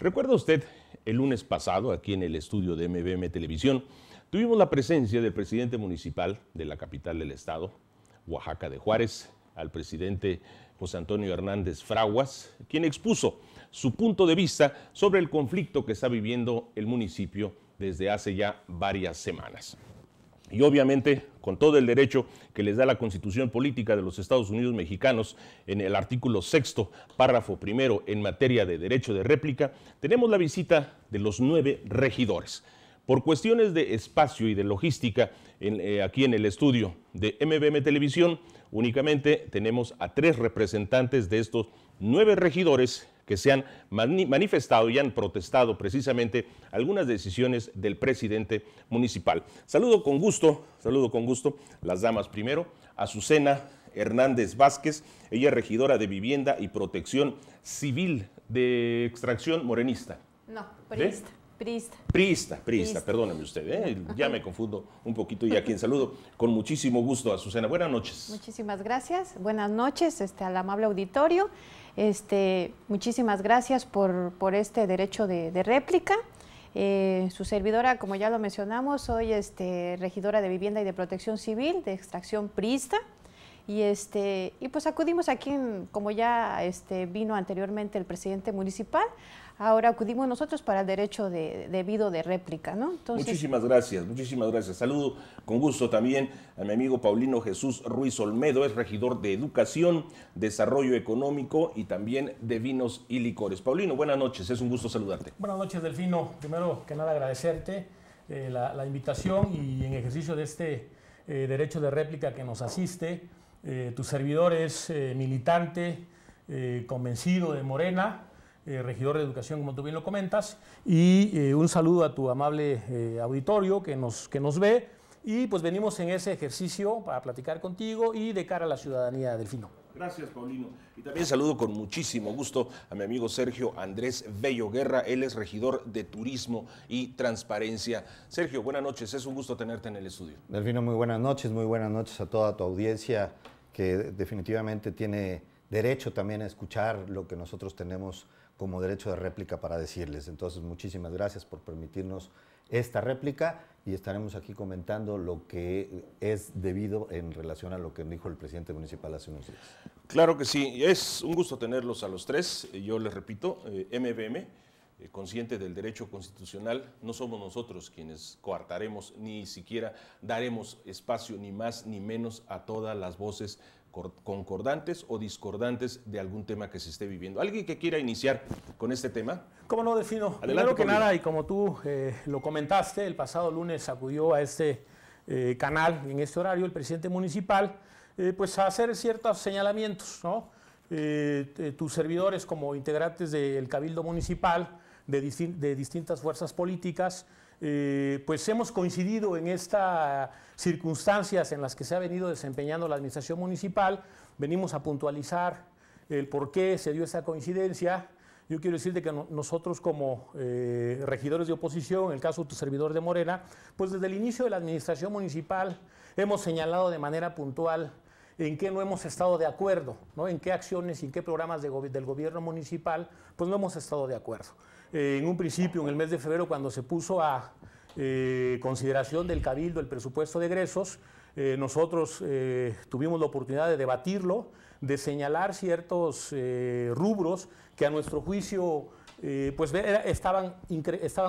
Recuerda usted, el lunes pasado, aquí en el estudio de MBM Televisión, tuvimos la presencia del presidente municipal de la capital del estado, Oaxaca de Juárez, al presidente José Antonio Hernández Fraguas, quien expuso su punto de vista sobre el conflicto que está viviendo el municipio desde hace ya varias semanas. Y obviamente con todo el derecho que les da la Constitución Política de los Estados Unidos mexicanos en el artículo sexto, párrafo primero, en materia de derecho de réplica, tenemos la visita de los nueve regidores. Por cuestiones de espacio y de logística, eh, aquí en el estudio de MBM Televisión, únicamente tenemos a tres representantes de estos nueve regidores que se han manifestado y han protestado precisamente algunas decisiones del presidente municipal. Saludo con gusto, saludo con gusto, las damas primero, Azucena Hernández Vázquez, ella es regidora de Vivienda y Protección Civil de Extracción Morenista. No, periodista. Priista. Priista, perdóneme usted, ¿eh? ya me confundo un poquito y a quien saludo con muchísimo gusto, a Azucena. Buenas noches. Muchísimas gracias, buenas noches este, al amable auditorio. Este, muchísimas gracias por, este derecho de, réplica. Eh, su servidora, como ya lo mencionamos, soy este, regidora de Vivienda y de Protección Civil de extracción Prista. Y, este, pues acudimos aquí, como ya este, vino anteriormente el presidente municipal, ahora acudimos nosotros para el derecho de, debido de réplica, ¿no? Muchísimas gracias, muchísimas gracias. Saludo con gusto también a mi amigo Paulino Jesús Ruiz Olmedo, es regidor de Educación, Desarrollo Económico y también de Vinos y Licores. Paulino, buenas noches, es un gusto saludarte. Buenas noches, Delfino. Primero que nada agradecerte eh, la, invitación y en ejercicio de este eh, derecho de réplica que nos asiste. Eh, tu servidor es militante, convencido de Morena, eh, regidor de educación, como tú bien lo comentas, y eh, un saludo a tu amable eh, auditorio que nos, que nos ve. Y pues venimos en ese ejercicio para platicar contigo y de cara a la ciudadanía de Delfino. Gracias, Paulino. Y también saludo con muchísimo gusto a mi amigo Sergio Andrés Bello Guerra. Él es regidor de Turismo y Transparencia. Sergio, buenas noches. Es un gusto tenerte en el estudio. Delfino, muy buenas noches. Muy buenas noches a toda tu audiencia que definitivamente tiene derecho también a escuchar lo que nosotros tenemos como derecho de réplica para decirles. Entonces, muchísimas gracias por permitirnos esta réplica y estaremos aquí comentando lo que es debido en relación a lo que dijo el presidente municipal hace unos días. Claro que sí, es un gusto tenerlos a los tres. Yo les repito, MBM, eh, eh, consciente del derecho constitucional, no somos nosotros quienes coartaremos ni siquiera daremos espacio ni más ni menos a todas las voces concordantes o discordantes de algún tema que se esté viviendo. ¿Alguien que quiera iniciar con este tema? ¿Cómo no, Defino? Primero que nada, y como tú eh, lo comentaste, el pasado lunes acudió a este eh, canal, en este horario, el presidente municipal, eh, pues a hacer ciertos señalamientos, ¿no? tus servidores como integrantes del Cabildo Municipal, de, distintas fuerzas políticas, eh, pues hemos coincidido en estas circunstancias en las que se ha venido desempeñando la administración municipal, venimos a puntualizar el por qué se dio esa coincidencia. Yo quiero decirte que nosotros como eh, regidores de oposición, en el caso de tu servidor de Morena, pues desde el inicio de la administración municipal hemos señalado de manera puntual en qué no hemos estado de acuerdo, ¿no? en qué acciones y en qué programas del gobierno municipal, pues no hemos estado de acuerdo. Eh, en un principio, en el mes de febrero, cuando se puso a eh, consideración del Cabildo el presupuesto de egresos, eh, nosotros tuvimos la oportunidad de debatirlo, de señalar ciertos rubros que a nuestro juicio pues estaban,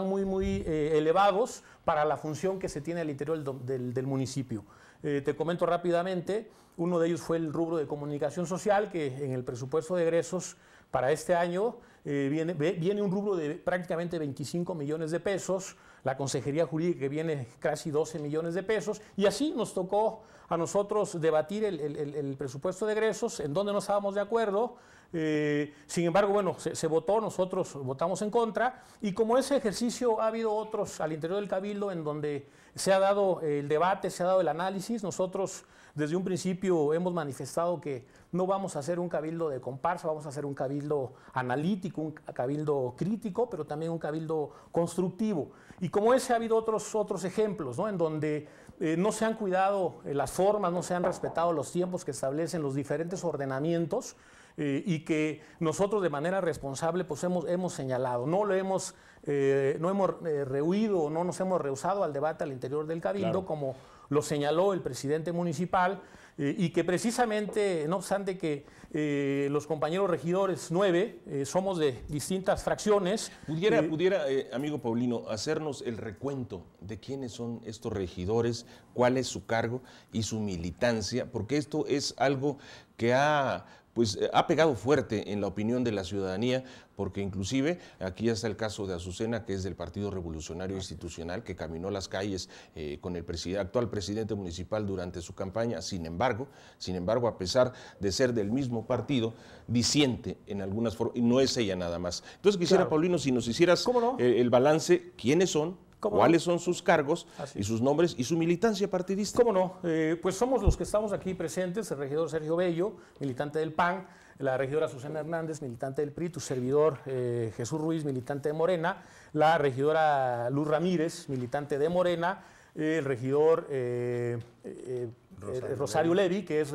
muy, muy elevados para la función que se tiene al interior del, municipio. te comento rápidamente, uno de ellos fue el rubro de comunicación social, que en el presupuesto de egresos para este año eh, viene, viene, un rubro de prácticamente 25 millones de pesos, la Consejería Jurídica que viene casi 12 millones de pesos, y así nos tocó a nosotros debatir el, presupuesto de egresos, en donde no estábamos de acuerdo, eh, sin embargo, bueno, se, votó, nosotros votamos en contra, y como ese ejercicio ha habido otros al interior del Cabildo en donde se ha dado el debate, se ha dado el análisis, nosotros desde un principio hemos manifestado que no vamos a hacer un cabildo de comparsa, vamos a hacer un cabildo analítico, un cabildo crítico, pero también un cabildo constructivo. Y como ese ha habido otros, otros ejemplos, ¿no? en donde eh, no se han cuidado eh, las formas, no se han respetado los tiempos que establecen los diferentes ordenamientos. Eh, y que nosotros de manera responsable pues hemos, hemos señalado, no lo hemos, no hemos rehuido, no nos hemos rehusado al debate al interior del Cabildo como lo señaló el presidente municipal eh, y que precisamente, no obstante que eh, los compañeros regidores nueve eh, somos de distintas fracciones. ¿Pudiera, pudiera amigo Paulino, hacernos el recuento de quiénes son estos regidores, cuál es su cargo y su militancia? Porque esto es algo que ha pues eh, ha pegado fuerte en la opinión de la ciudadanía, porque inclusive aquí está el caso de Azucena, que es del Partido Revolucionario Institucional, que caminó las calles eh, con el actual presidente municipal durante su campaña. Sin embargo, sin embargo, a pesar de ser del mismo partido, disiente en algunas formas, y no es ella nada más. Entonces quisiera, Paulino, si nos hicieras eh, el balance, ¿quiénes son? cuáles son sus cargos y sus nombres y su militancia partidista. ¿Cómo no? Eh, pues somos los que estamos aquí presentes, el regidor Sergio Bello, militante del PAN, la regidora Susana Hernández, militante del PRI, tu servidor eh, Jesús Ruiz, militante de Morena, la regidora Luz Ramírez, militante de Morena, el regidor eh, Rosario, Levi, que es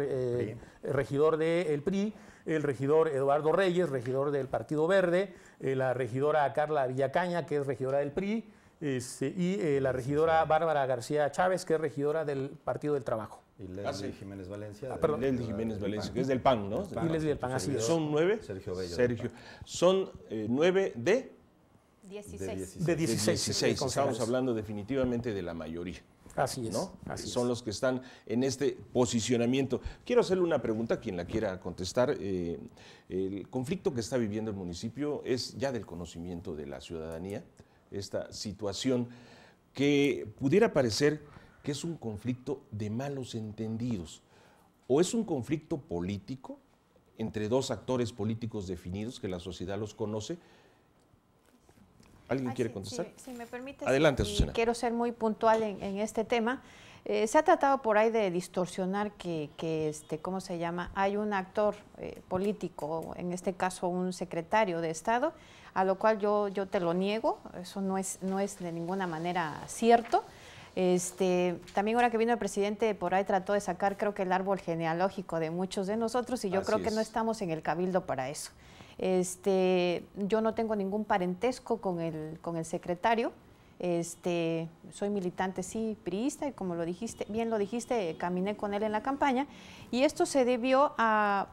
regidor del PRI, el regidor Eduardo Reyes, regidor del Partido Verde, la regidora Carla Villacaña, que es regidora del PRI, este, y eh, la regidora Bárbara García Chávez, que es regidora del Partido del Trabajo. Y Leslie ah, Jiménez Valencia. Ah, perdón. Jiménez Valencia, que es del PAN, ¿no? del PAN, así Son nueve. Sergio Sergio. Son eh, nueve de... 16. De 16. Estamos hablando definitivamente de la mayoría. Así es. Son los que están en este posicionamiento. Quiero hacerle una pregunta a quien la quiera contestar. Eh, el conflicto que está viviendo el municipio es ya del conocimiento de la ciudadanía esta situación que pudiera parecer que es un conflicto de malos entendidos o es un conflicto político entre dos actores políticos definidos que la sociedad los conoce. ¿Alguien quiere contestar? Si, me permite, Adelante, Quiero ser muy puntual en, este tema. Eh, se ha tratado por ahí de distorsionar que, este, ¿cómo se llama? Hay un actor eh, político, en este caso un secretario de Estado, a lo cual yo, yo te lo niego, eso no es, no es de ninguna manera cierto. Este, también ahora que vino el presidente, por ahí trató de sacar creo que el árbol genealógico de muchos de nosotros y yo creo que no estamos en el cabildo para eso. Este, yo no tengo ningún parentesco con el, con el secretario. Este, soy militante, sí, priista, y como lo dijiste, bien lo dijiste, caminé con él en la campaña. Y esto se debió a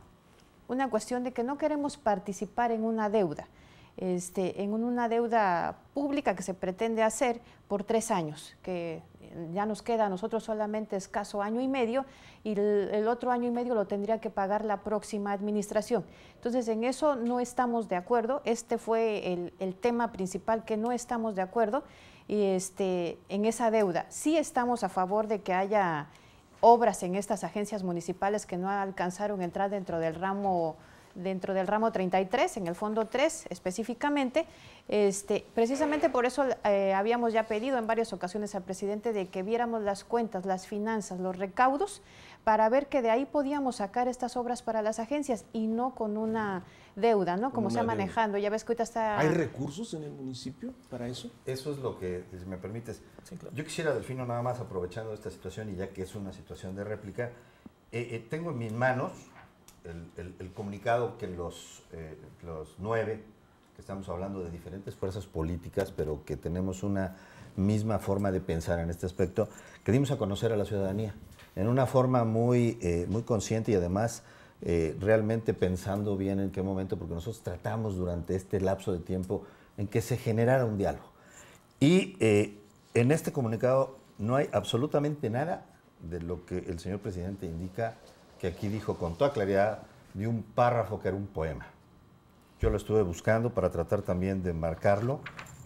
una cuestión de que no queremos participar en una deuda. Este, en una deuda pública que se pretende hacer por tres años, que ya nos queda a nosotros solamente escaso año y medio y el, otro año y medio lo tendría que pagar la próxima administración. Entonces, en eso no estamos de acuerdo. Este fue el, tema principal que no estamos de acuerdo y este, en esa deuda. Sí estamos a favor de que haya obras en estas agencias municipales que no alcanzaron entrar dentro del ramo dentro del ramo 33, en el fondo 3 específicamente. Este, precisamente por eso eh, habíamos ya pedido en varias ocasiones al presidente de que viéramos las cuentas, las finanzas, los recaudos, para ver que de ahí podíamos sacar estas obras para las agencias y no con una deuda, ¿no? Como se ha manejando. Ya ves que ahorita está... ¿Hay recursos en el municipio para eso? Eso es lo que, si me permites. Yo quisiera, Delfino, nada más aprovechando esta situación y ya que es una situación de réplica, eh, eh, tengo en mis manos el, comunicado que los, eh, los nueve, que estamos hablando de diferentes fuerzas políticas, pero que tenemos una misma forma de pensar en este aspecto, que dimos a conocer a la ciudadanía, en una forma muy, eh, muy consciente y además... Eh, realmente pensando bien en qué momento, porque nosotros tratamos durante este lapso de tiempo en que se generara un diálogo. Y en este comunicado no hay absolutamente nada de lo que el señor presidente indica que aquí dijo con toda claridad de un párrafo que era un poema. Yo lo estuve buscando para tratar también de marcarlo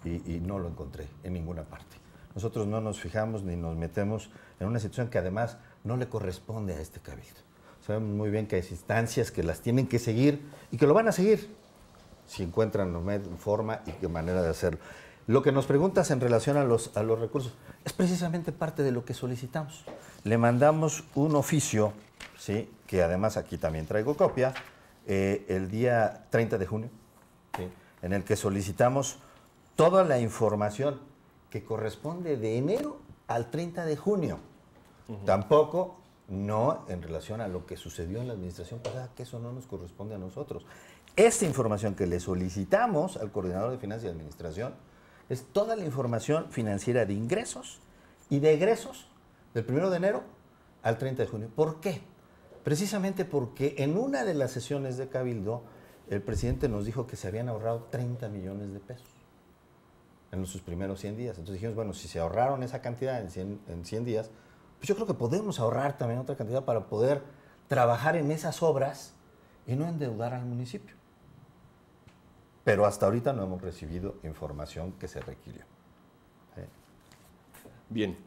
y, no lo encontré en ninguna parte. Nosotros no nos fijamos ni nos metemos en una situación que además no le corresponde a este cabildo. Sabemos muy bien que hay instancias que las tienen que seguir y que lo van a seguir si encuentran forma y qué manera de hacerlo. Lo que nos preguntas en relación a los, a los recursos es precisamente parte de lo que solicitamos. Le mandamos un oficio, ¿sí? que además aquí también traigo copia, eh, el día 30 de junio, en el que solicitamos toda la información que corresponde de enero al 30 de junio. Tampoco, no en relación a lo que sucedió en la administración pasada, que eso no nos corresponde a nosotros. Esta información que le solicitamos al coordinador de finanzas y administración, es toda la información financiera de ingresos y de egresos del 1 de enero al 30 de junio. ¿Por qué? Precisamente porque en una de las sesiones de Cabildo, el presidente nos dijo que se habían ahorrado 30 millones de pesos en sus primeros 100 días. Entonces dijimos, bueno, si se ahorraron esa cantidad en 100, en 100 días, pues yo creo que podemos ahorrar también otra cantidad para poder trabajar en esas obras y no endeudar al municipio pero hasta ahorita no hemos recibido información que se requirió. ¿Eh? Bien,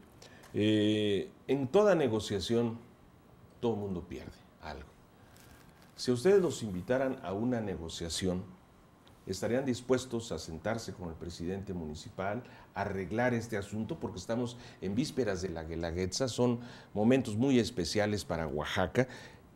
eh, en toda negociación todo el mundo pierde algo. Si ustedes los invitaran a una negociación, ¿estarían dispuestos a sentarse con el presidente municipal, arreglar este asunto? Porque estamos en vísperas de la Guelaguetza, son momentos muy especiales para Oaxaca.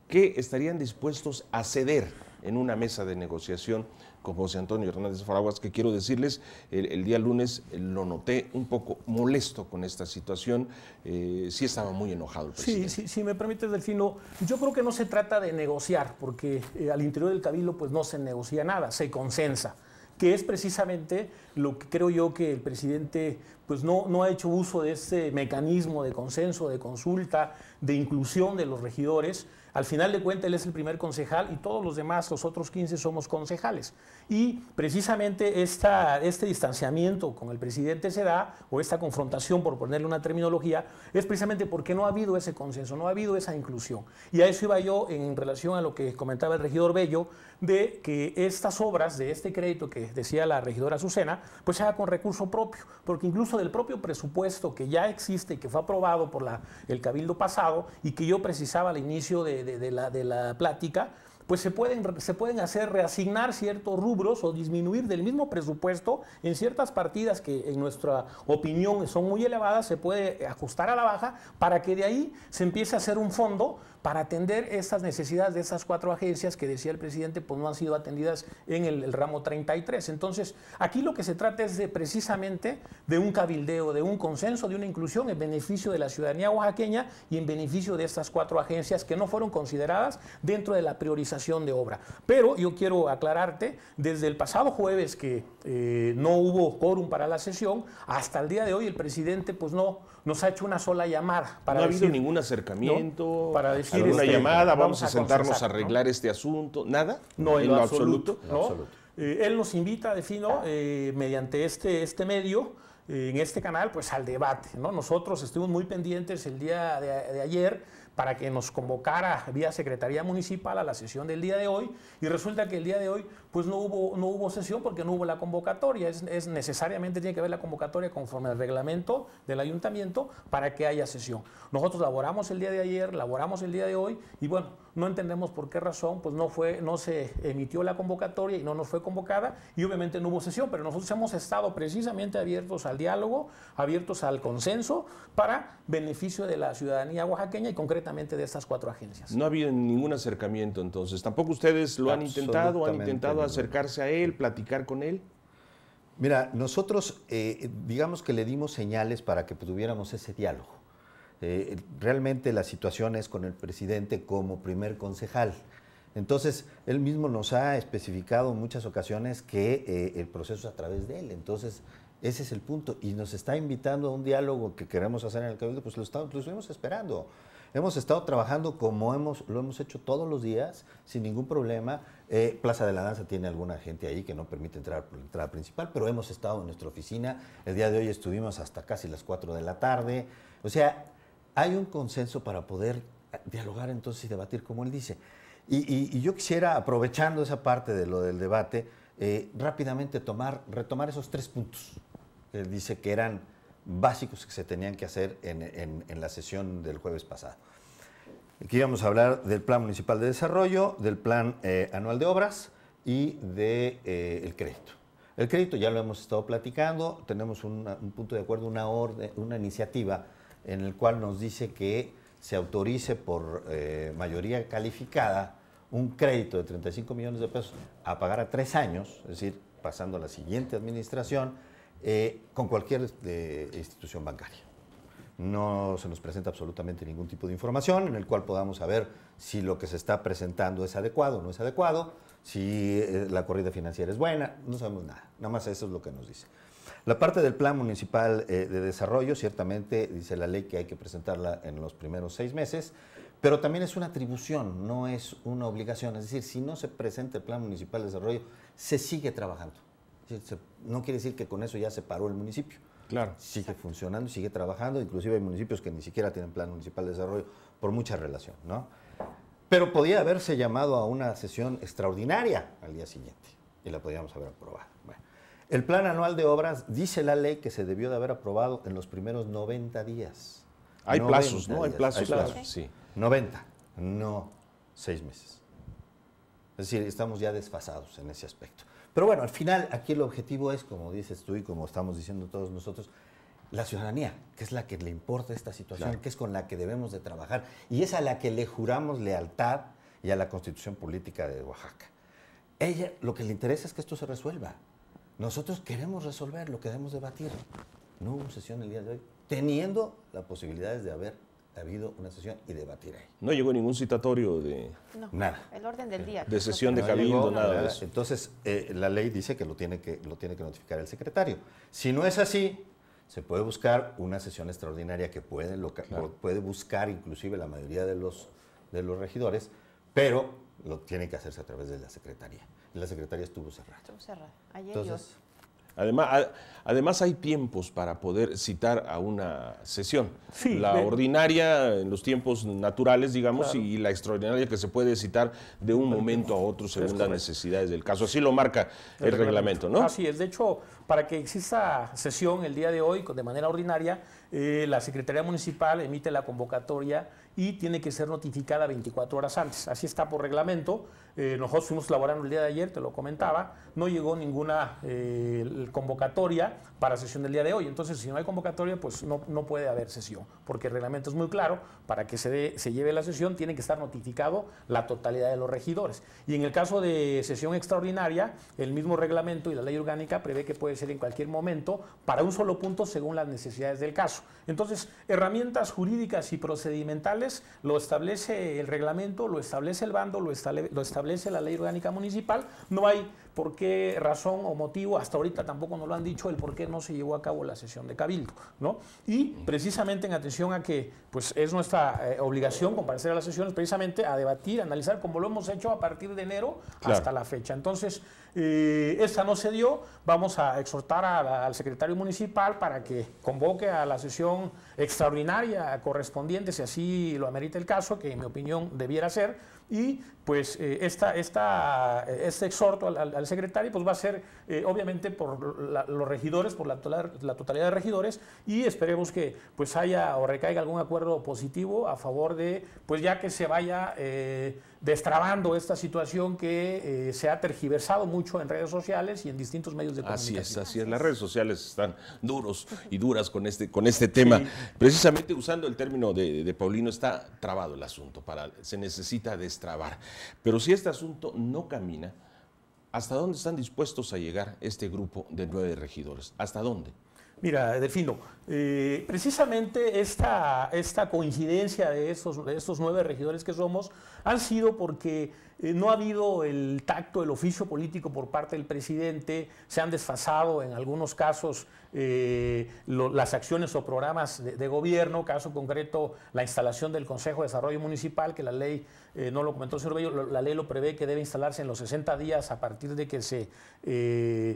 ¿Qué estarían dispuestos a ceder en una mesa de negociación con José Antonio Hernández Faraguas, que quiero decirles, el, día lunes lo noté un poco molesto con esta situación, eh, sí estaba muy enojado. El presidente. Sí, sí, si me permite, Delfino, yo creo que no se trata de negociar, porque eh, al interior del cabildo pues no se negocia nada, se consensa que es precisamente lo que creo yo que el presidente pues no, no ha hecho uso de este mecanismo de consenso, de consulta, de inclusión de los regidores. Al final de cuentas, él es el primer concejal y todos los demás, los otros 15, somos concejales. Y precisamente esta, este distanciamiento con el presidente se da, o esta confrontación, por ponerle una terminología, es precisamente porque no ha habido ese consenso, no ha habido esa inclusión. Y a eso iba yo en relación a lo que comentaba el regidor Bello, de que estas obras de este crédito que decía la regidora Azucena, pues se haga con recurso propio, porque incluso del propio presupuesto que ya existe y que fue aprobado por el cabildo pasado y que yo precisaba al inicio de de, la, plática, pues se pueden, se pueden hacer reasignar ciertos rubros o disminuir del mismo presupuesto en ciertas partidas que en nuestra opinión son muy elevadas, se puede ajustar a la baja para que de ahí se empiece a hacer un fondo para atender estas necesidades de esas cuatro agencias que decía el presidente, pues no han sido atendidas en el, ramo 33. Entonces, aquí lo que se trata es de precisamente de un cabildeo, de un consenso, de una inclusión en beneficio de la ciudadanía oaxaqueña y en beneficio de estas cuatro agencias que no fueron consideradas dentro de la priorización de obra. Pero yo quiero aclararte, desde el pasado jueves que eh, no hubo quórum para la sesión, hasta el día de hoy el presidente pues no nos ha hecho una sola llamada. Para no ha habido ningún acercamiento. Para decir una llamada? ¿Vamos, a, sentarnos a arreglar este asunto? ¿Nada? No, en, lo, absoluto. Eh, él nos invita, defino, eh, mediante este, este medio, eh, en este canal, pues al debate. ¿no? Nosotros estuvimos muy pendientes el día de ayer para que nos convocara vía Secretaría Municipal a la sesión del día de hoy y resulta que el día de hoy pues no hubo, no hubo sesión porque no hubo la convocatoria. Es, necesariamente tiene que haber la convocatoria conforme al reglamento del ayuntamiento para que haya sesión. Nosotros laboramos el día de ayer, laboramos el día de hoy y bueno, no entendemos por qué razón pues no, fue, no se emitió la convocatoria y no nos fue convocada y obviamente no hubo sesión, pero nosotros hemos estado precisamente abiertos al diálogo, abiertos al consenso para beneficio de la ciudadanía oaxaqueña y concretamente de estas cuatro agencias. No ha habido ningún acercamiento entonces, tampoco ustedes lo han intentado, han intentado acercarse a él, platicar con él? Mira, nosotros eh, digamos que le dimos señales para que tuviéramos ese diálogo. Eh, realmente la situación es con el presidente como primer concejal. Entonces, él mismo nos ha especificado en muchas ocasiones que eh, el proceso es a través de él. Entonces, ese es el punto. Y nos está invitando a un diálogo que queremos hacer en el Cabildo, pues lo, estamos, lo estuvimos esperando. Hemos estado trabajando como hemos, lo hemos hecho todos los días, sin ningún problema. Eh, Plaza de la Danza tiene alguna gente ahí que no permite entrar por la entrada principal, pero hemos estado en nuestra oficina. El día de hoy estuvimos hasta casi las 4 de la tarde. O sea, hay un consenso para poder eh, dialogar entonces y debatir, como él dice. Y, yo quisiera, aprovechando esa parte de lo del debate, eh, rápidamente tomar, retomar esos tres puntos que él dice que eran básicos que se tenían que hacer en, la sesión del jueves pasado. Aquí vamos a hablar del Plan Municipal de Desarrollo, del Plan eh, Anual de Obras y del de, eh, crédito. El crédito ya lo hemos estado platicando, tenemos un punto de acuerdo, una, orden, una iniciativa en el cual nos dice que se autorice por eh, mayoría calificada un crédito de 35 millones de pesos a pagar a tres años, es decir, pasando a la siguiente administración, eh, con cualquier eh, institución bancaria. No se nos presenta absolutamente ningún tipo de información en el cual podamos saber si lo que se está presentando es adecuado o no es adecuado, si eh, la corrida financiera es buena, no sabemos nada. Nada más eso es lo que nos dice. La parte del Plan Municipal de Desarrollo, ciertamente dice la ley que hay que presentarla en los primeros seis meses, pero también es una atribución, no es una obligación. Es decir, si no se presenta el Plan Municipal de Desarrollo, se sigue trabajando. No quiere decir que con eso ya se paró el municipio. Claro. Sigue funcionando, sigue trabajando, inclusive hay municipios que ni siquiera tienen plan municipal de desarrollo por mucha relación, ¿no? Pero podía haberse llamado a una sesión extraordinaria al día siguiente y la podíamos haber aprobado. el plan anual de obras dice la ley que se debió de haber aprobado en los primeros 90 días. Hay plazos, ¿no? Hay plazos, sí. 90, no 6 meses. Es decir, estamos ya desfasados en ese aspecto. Pero bueno, al final aquí el objetivo es, como dices tú y como estamos diciendo todos nosotros, la ciudadanía, que es la que le importa esta situación, que es con la que debemos de trabajar y es a la que le juramos lealtad y a la constitución política de Oaxaca. Ella lo que le interesa es que esto se resuelva. Nosotros queremos resolver lo que debemos debatir. No hubo sesión el día de hoy, teniendo las posibilidades de haber ha habido una sesión y debatir ahí. No llegó ningún citatorio de nada. El orden del día. De sesión de cabildo, nada, de eso. Entonces, eh, la ley dice que lo, tiene que lo tiene que notificar el secretario. Si no es así, se puede buscar una sesión extraordinaria que puede, puede buscar inclusive la mayoría de los, de los regidores, pero lo tiene que hacerse a través de la secretaría. La secretaría estuvo cerrada. Estuvo cerrada. Ayer Entonces, Además, además hay tiempos para poder citar a una sesión. la ordinaria en los tiempos naturales, digamos, y la extraordinaria que se puede citar de un momento a otro según las necesidades del caso. Así lo marca el, reglamento. ¿no? Así es. De hecho, para que exista sesión el día de hoy de manera ordinaria, eh, la Secretaría Municipal emite la convocatoria y tiene que ser notificada 24 horas antes. Así está por reglamento. Eh, nosotros fuimos laborando el día de ayer, te lo comentaba, no llegó ninguna eh, convocatoria para sesión del día de hoy. Entonces, si no hay convocatoria, pues no, no puede haber sesión, porque el reglamento es muy claro, para que se, se lleve la sesión tiene que estar notificado la totalidad de los regidores. Y en el caso de sesión extraordinaria, el mismo reglamento y la ley orgánica prevé que puede ser en cualquier momento para un solo punto según las necesidades del caso. Entonces, herramientas jurídicas y procedimentales lo establece el reglamento, lo establece el bando, lo establece la ley orgánica municipal. No hay por qué razón o motivo, hasta ahorita tampoco nos lo han dicho, el por qué no se llevó a cabo la sesión de cabildo. Y precisamente en atención a que pues, es nuestra eh, obligación comparecer a las sesiones, precisamente a debatir, analizar, como lo hemos hecho a partir de enero hasta la fecha. Entonces, eh, esta no se dio, vamos a exhortar al secretario municipal para que convoque a la sesión extraordinaria correspondiente, si así lo amerita el caso, que en mi opinión debiera ser, y pues eh, esta, este exhorto al, secretario pues va a ser eh, obviamente por los regidores, por la, la, totalidad de regidores y esperemos que pues haya o recaiga algún acuerdo positivo a favor de pues ya que se vaya... Eh, destrabando esta situación que eh, se ha tergiversado mucho en redes sociales y en distintos medios de comunicación. Así es, así es. Las redes sociales están duros y duras con este, con este tema. Precisamente usando el término de, Paulino, está trabado el asunto, se necesita destrabar. Pero si este asunto no camina, ¿hasta dónde están dispuestos a llegar este grupo de nueve regidores? ¿Hasta dónde? Mira, Delfino, eh, precisamente esta, esta coincidencia de estos, de estos nueve regidores que somos han sido porque eh, no ha habido el tacto, el oficio político por parte del presidente, se han desfasado en algunos casos eh, las acciones o programas de, gobierno, caso concreto la instalación del Consejo de Desarrollo Municipal, que la ley, eh, no lo comentó el la ley lo prevé que debe instalarse en los 60 días a partir de que se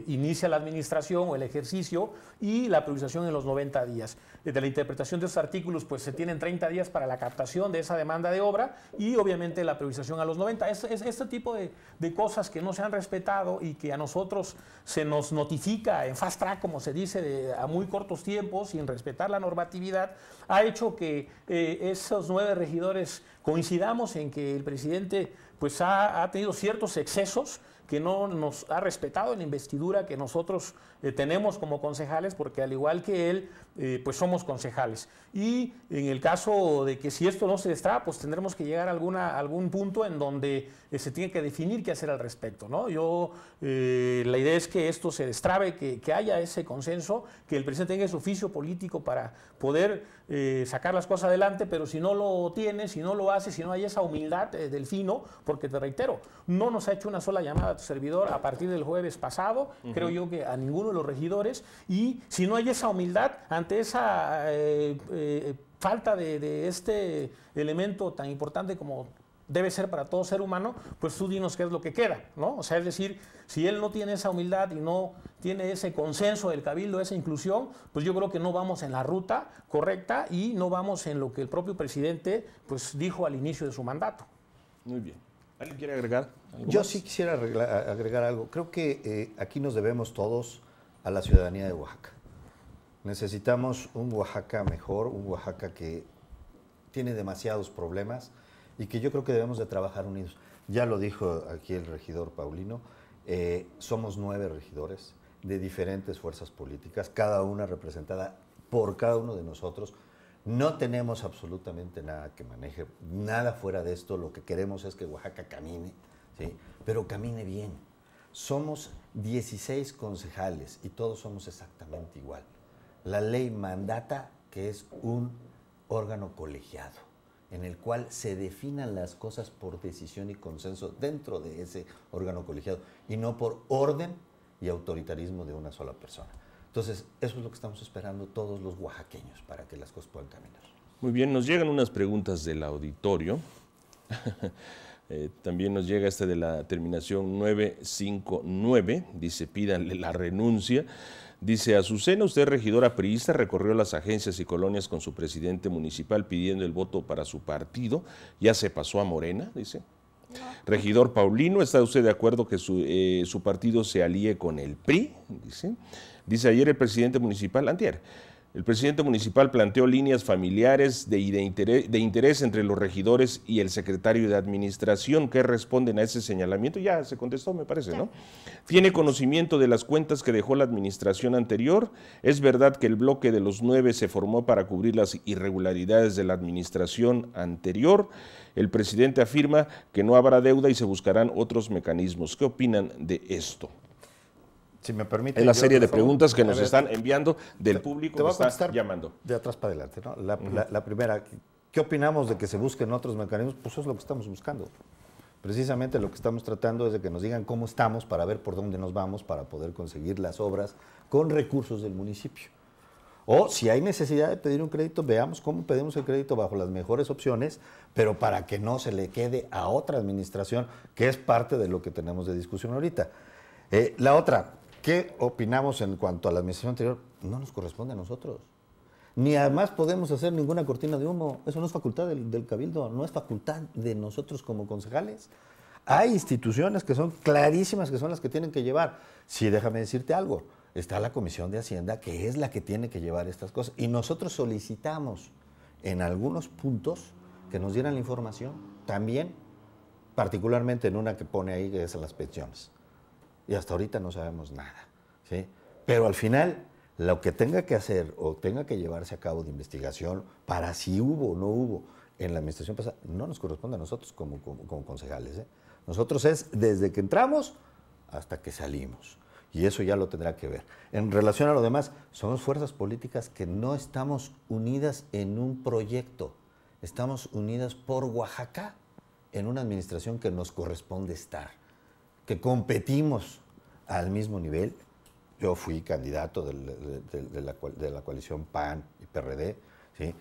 inicia la administración o el ejercicio y la priorización en los 90 días. Desde la interpretación de esos artículos, pues se tienen 30 días para la captación de esa demanda de obra y obviamente la priorización a los 90 es, este tipo de, cosas que no se han respetado y que a nosotros se nos notifica en fast track, como se dice, a muy cortos tiempos, sin respetar la normatividad, ha hecho que eh, esos nueve regidores coincidamos en que el presidente pues, ha, tenido ciertos excesos que no nos ha respetado en la investidura que nosotros eh, tenemos como concejales, porque al igual que él, eh, pues somos concejales. Y en el caso de que si esto no se destrabe, pues tendremos que llegar a, alguna, algún punto en donde eh, se tiene que definir qué hacer al respecto. ¿no? Yo, eh, la idea es que esto se destrabe, que, haya ese consenso, que el presidente tenga su oficio político para poder sacar las cosas adelante, pero si no lo tiene, si no lo hace, si no hay esa humildad del fino, porque te reitero, no nos ha hecho una sola llamada a tu servidor a partir del jueves pasado, creo yo que a ninguno de los regidores, y si no hay esa humildad, esa eh, eh, falta de, este elemento tan importante como debe ser para todo ser humano, pues tú dinos qué es lo que queda, ¿no? O sea, es decir, si él no tiene esa humildad y no tiene ese consenso del cabildo, esa inclusión, pues yo creo que no vamos en la ruta correcta y no vamos en lo que el propio presidente pues dijo al inicio de su mandato. Muy bien. ¿Alguien quiere agregar? yo sí quisiera agregar algo. Creo que eh, aquí nos debemos todos a la ciudadanía de Oaxaca. Necesitamos un Oaxaca mejor, un Oaxaca que tiene demasiados problemas y que yo creo que debemos de trabajar unidos. Ya lo dijo aquí el regidor Paulino, eh, somos nueve regidores de diferentes fuerzas políticas, cada una representada por cada uno de nosotros. No tenemos absolutamente nada que maneje, nada fuera de esto. Lo que queremos es que Oaxaca camine, ¿sí? pero camine bien. Somos 16 concejales y todos somos exactamente igual. La ley mandata que es un órgano colegiado en el cual se definan las cosas por decisión y consenso dentro de ese órgano colegiado y no por orden y autoritarismo de una sola persona. Entonces, eso es lo que estamos esperando todos los oaxaqueños para que las cosas puedan caminar. Muy bien, nos llegan unas preguntas del auditorio. Eh, también nos llega esta de la terminación 959, dice pídanle la renuncia. Dice, Azucena, usted regidora priista, recorrió las agencias y colonias con su presidente municipal pidiendo el voto para su partido, ya se pasó a Morena, dice. Regidor Paulino, ¿está usted de acuerdo que su, eh, partido se alíe con el PRI? Dice. Dice ayer el presidente municipal, Antier, el presidente municipal planteó líneas familiares de, de, interés, interés, entre los regidores y el secretario de administración que responden a ese señalamiento. Ya se contestó, me parece, ¿no? Tiene conocimiento de las cuentas que dejó la administración anterior. Es verdad que el bloque de los nueve se formó para cubrir las irregularidades de la administración anterior. El presidente afirma que no habrá deuda y se buscarán otros mecanismos. ¿Qué opinan de esto? Si me permite. la serie de preguntas que nos están enviando del público te a está llamando. De atrás para adelante, La, primera, ¿qué opinamos de que se busquen otros mecanismos? Pues eso es lo que estamos buscando. Precisamente lo que estamos tratando es de que nos digan cómo estamos para ver por dónde nos vamos para poder conseguir las obras con recursos del municipio. O si hay necesidad de pedir un crédito, veamos cómo pedimos el crédito bajo las mejores opciones, pero para que no se le quede a otra administración, que es parte de lo que tenemos de discusión ahorita. Eh, la otra, ¿Qué opinamos en cuanto a la administración anterior? No nos corresponde a nosotros. Ni además podemos hacer ninguna cortina de humo. Eso no es facultad del, cabildo, no es facultad de nosotros como concejales. Hay instituciones que son clarísimas, que son las que tienen que llevar. Sí, déjame decirte algo. Está la Comisión de Hacienda, que es la que tiene que llevar estas cosas. Y nosotros solicitamos en algunos puntos que nos dieran la información también, particularmente en una que pone ahí, que es las pensiones y hasta ahorita no sabemos nada. Pero al final, lo que tenga que hacer o tenga que llevarse a cabo de investigación para si hubo o no hubo en la administración pasada, no nos corresponde a nosotros como, como, concejales. ¿eh? Nosotros es desde que entramos hasta que salimos. Y eso ya lo tendrá que ver. En relación a lo demás, somos fuerzas políticas que no estamos unidas en un proyecto. Estamos unidas por Oaxaca, en una administración que nos corresponde estar que competimos al mismo nivel. Yo fui candidato de, la, coalición PAN y PRD. ¿sí?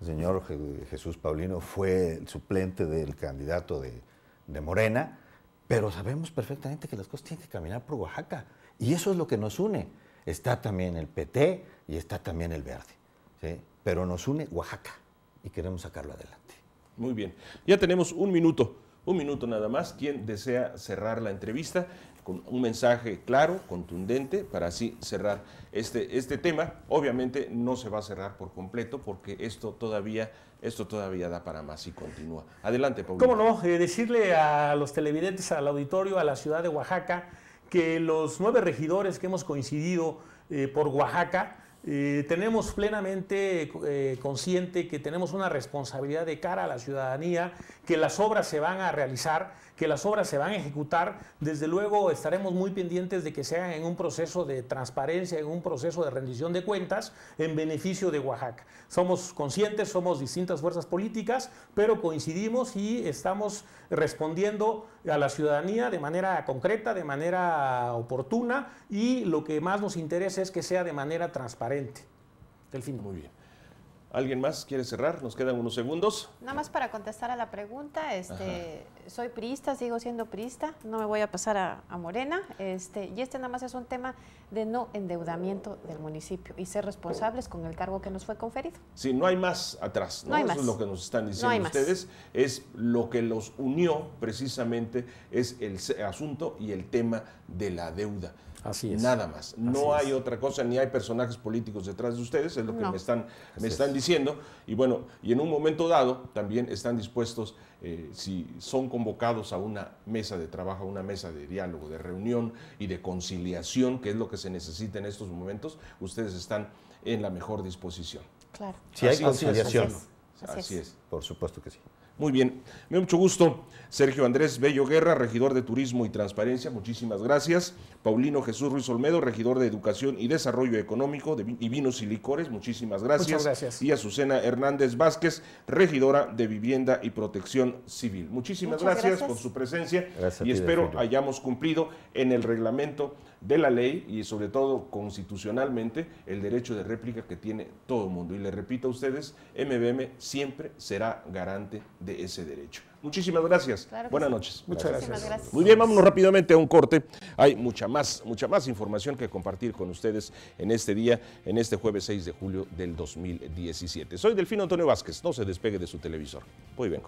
El señor Jesús Paulino fue el suplente del candidato de Morena, pero sabemos perfectamente que las cosas tienen que caminar por Oaxaca. Y eso es lo que nos une. Está también el PT y está también el Verde. ¿sí? Pero nos une Oaxaca y queremos sacarlo adelante. Muy bien. Ya tenemos un minuto un minuto nada más, quien desea cerrar la entrevista con un mensaje claro, contundente, para así cerrar este, este tema. Obviamente no se va a cerrar por completo porque esto todavía, esto todavía da para más y continúa. Adelante, Pablo. ¿Cómo no? Eh, decirle a los televidentes, al auditorio, a la ciudad de Oaxaca, que los nueve regidores que hemos coincidido eh, por Oaxaca, eh, tenemos plenamente eh, consciente que tenemos una responsabilidad de cara a la ciudadanía, que las obras se van a realizar que las obras se van a ejecutar. Desde luego estaremos muy pendientes de que se hagan en un proceso de transparencia, en un proceso de rendición de cuentas en beneficio de Oaxaca. Somos conscientes, somos distintas fuerzas políticas, pero coincidimos y estamos respondiendo a la ciudadanía de manera concreta, de manera oportuna y lo que más nos interesa es que sea de manera transparente. El fin. Muy bien. ¿Alguien más quiere cerrar? Nos quedan unos segundos. Nada más para contestar a la pregunta, este, soy priista, sigo siendo priista, no me voy a pasar a, Morena, este, y este nada más es un tema de no endeudamiento del municipio y ser responsables con el cargo que nos fue conferido. Sí, no hay más atrás, Eso es lo que nos están diciendo ustedes, es lo que los unió precisamente es el asunto y el tema de la deuda. Así es. Nada más. No hay otra cosa, ni hay personajes políticos detrás de ustedes, es lo que me, están, me están diciendo. Y bueno, y en un momento dado también están dispuestos, eh, si son convocados a una mesa de trabajo, a una mesa de diálogo, de reunión y de conciliación, que es lo que se necesita en estos momentos, ustedes están en la mejor disposición. Claro. Si hay conciliación. Así es. Por supuesto que sí. Muy bien, me da mucho gusto. Sergio Andrés Bello Guerra, regidor de Turismo y Transparencia, muchísimas gracias. Paulino Jesús Ruiz Olmedo, regidor de Educación y Desarrollo Económico de y Vinos y Licores, muchísimas gracias. Muchas gracias. Y Azucena Hernández Vázquez, regidora de Vivienda y Protección Civil. Muchísimas gracias, por su presencia y espero hayamos cumplido en el reglamento de la ley y sobre todo constitucionalmente el derecho de réplica que tiene todo el mundo. Y le repito a ustedes, MBM siempre será garante de ese derecho. Muchísimas gracias. Buenas noches. Muchas gracias. Muy bien, vámonos rápidamente a un corte. Hay mucha más, mucha más información que compartir con ustedes en este día, en este jueves 6 de julio del 2017. Soy Delfino Antonio Vázquez. No se despegue de su televisor. Muy bien.